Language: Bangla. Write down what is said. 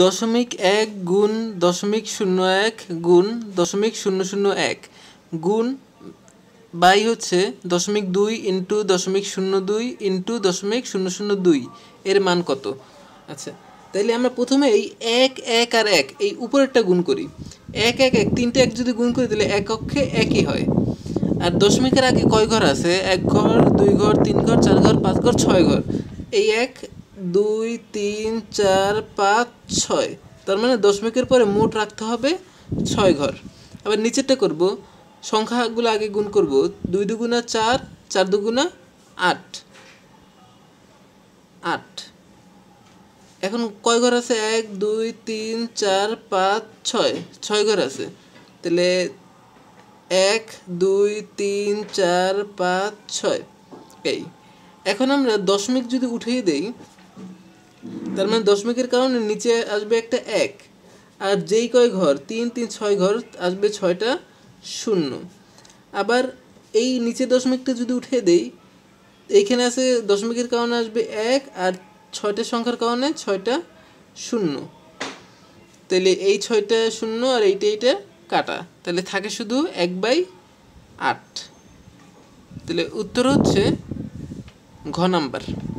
দশমিক এক গুণ দশমিক শূন্য এক গুণ দশমিক শূন্য শূন্য এক গুণ বাই হচ্ছে দশমিক দুই ইন্টু দশমিক শূন্য দুই ইন্টু দশমিক শূন্য শূন্য দুই এর মান কত আচ্ছা তাইলে আমরা প্রথমে এই এক এক আর এক এই উপরেরটা গুণ করি এক এক এক তিনটে এক যদি গুণ করি তাহলে এক অক্ষে একই হয় আর দশমিকের আগে কয় ঘর আছে এক ঘর দুই ঘর তিন ঘর চার ঘর পাঁচ ঘর ছয় ঘর এই এক দুই তিন চার পাঁচ ছয় তার মানে দশমিকের পরে মোট রাখতে হবে ছয় ঘর আবার নিচেরটা করব সংখ্যাগুলো আগে গুণ করব দুই দুগুণা চার চার দুগুণা আট আট এখন কয় ঘর আছে এক দুই তিন চার পাঁচ ছয় ছয় ঘর আছে তাহলে এক দুই তিন চার পাঁচ ছয় এই এখন আমরা দশমিক যদি উঠিয়ে দেই তার মানে দশমিকের কারণে নিচে আসবে একটা এক আর যেই কয় ঘর তিন তিন ছয় ঘর আসবে ছয়টা শূন্য আবার এই নিচে দশমিকটা যদি উঠে দেই এইখানে আছে দশমিকের কারণে আসবে এক আর ছয়টা সংখ্যার কারণে ছয়টা শূন্য তাহলে এই ছয়টা শূন্য আর এইটা এইটা কাটা তাহলে থাকে শুধু এক বাই আট তাহলে উত্তর হচ্ছে ঘ নাম্বার